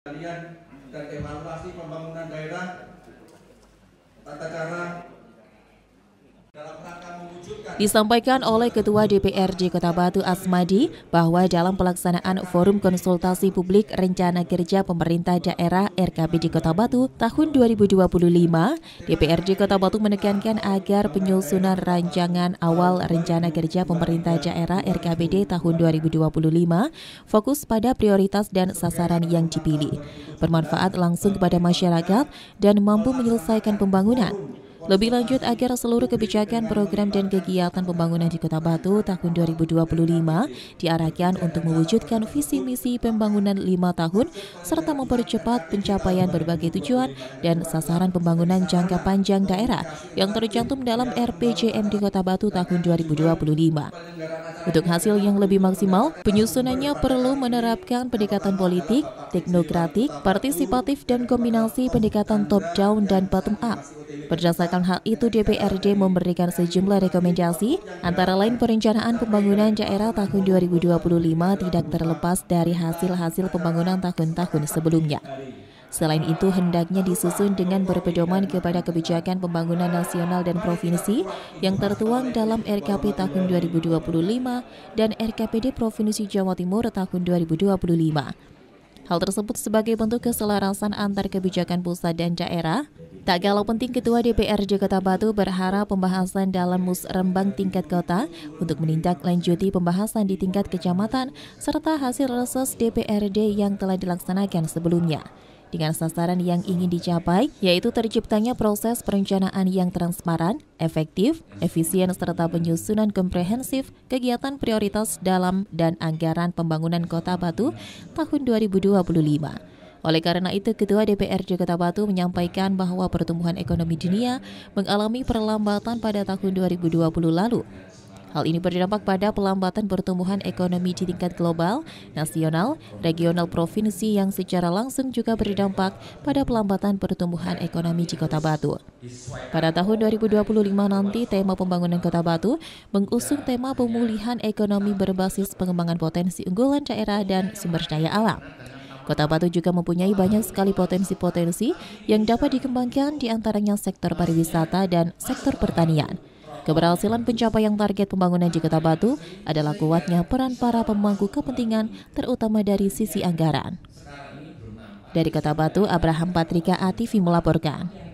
kalian dan evaluasi pembangunan daerah tata cara Disampaikan oleh Ketua DPRD Kota Batu Asmadi bahwa dalam pelaksanaan Forum Konsultasi Publik Rencana Kerja Pemerintah Daerah RKPD Kota Batu tahun 2025, DPRD Kota Batu menekankan agar penyusunan rancangan awal Rencana Kerja Pemerintah Daerah RKBD tahun 2025 fokus pada prioritas dan sasaran yang dipilih, bermanfaat langsung kepada masyarakat dan mampu menyelesaikan pembangunan. Lebih lanjut, agar seluruh kebijakan, program, dan kegiatan pembangunan di Kota Batu tahun 2025 diarahkan untuk mewujudkan visi misi pembangunan lima tahun serta mempercepat pencapaian berbagai tujuan dan sasaran pembangunan jangka panjang daerah yang tercantum dalam RPJM di Kota Batu tahun 2025. Untuk hasil yang lebih maksimal, penyusunannya perlu menerapkan pendekatan politik, teknokratik, partisipatif, dan kombinasi pendekatan top-down dan bottom-up. Berdasarkan hal itu, DPRD memberikan sejumlah rekomendasi, antara lain perencanaan pembangunan daerah tahun 2025 tidak terlepas dari hasil-hasil pembangunan tahun-tahun sebelumnya. Selain itu, hendaknya disusun dengan berpedoman kepada kebijakan pembangunan nasional dan provinsi yang tertuang dalam RKP tahun 2025 dan RKPD Provinsi Jawa Timur tahun 2025. Hal tersebut sebagai bentuk keselarasan antar kebijakan pusat dan daerah. Tak kalah penting Ketua DPR Kota Batu berharap pembahasan dalam musrembang tingkat kota untuk menindaklanjuti pembahasan di tingkat kecamatan serta hasil reses DPRD yang telah dilaksanakan sebelumnya dengan sasaran yang ingin dicapai, yaitu terciptanya proses perencanaan yang transparan, efektif, efisien, serta penyusunan komprehensif kegiatan prioritas dalam dan anggaran pembangunan Kota Batu tahun 2025. Oleh karena itu, Ketua DPR Kota Batu menyampaikan bahwa pertumbuhan ekonomi dunia mengalami perlambatan pada tahun 2020 lalu, Hal ini berdampak pada pelambatan pertumbuhan ekonomi di tingkat global, nasional, regional provinsi yang secara langsung juga berdampak pada pelambatan pertumbuhan ekonomi di Kota Batu. Pada tahun 2025 nanti, tema pembangunan Kota Batu mengusung tema pemulihan ekonomi berbasis pengembangan potensi unggulan daerah dan sumber daya alam. Kota Batu juga mempunyai banyak sekali potensi-potensi yang dapat dikembangkan di antaranya sektor pariwisata dan sektor pertanian. Keberhasilan pencapaian target pembangunan di Kota Batu adalah kuatnya peran para pemangku kepentingan terutama dari sisi anggaran. Dari Kota Batu, Abraham Patrika Ativi melaporkan.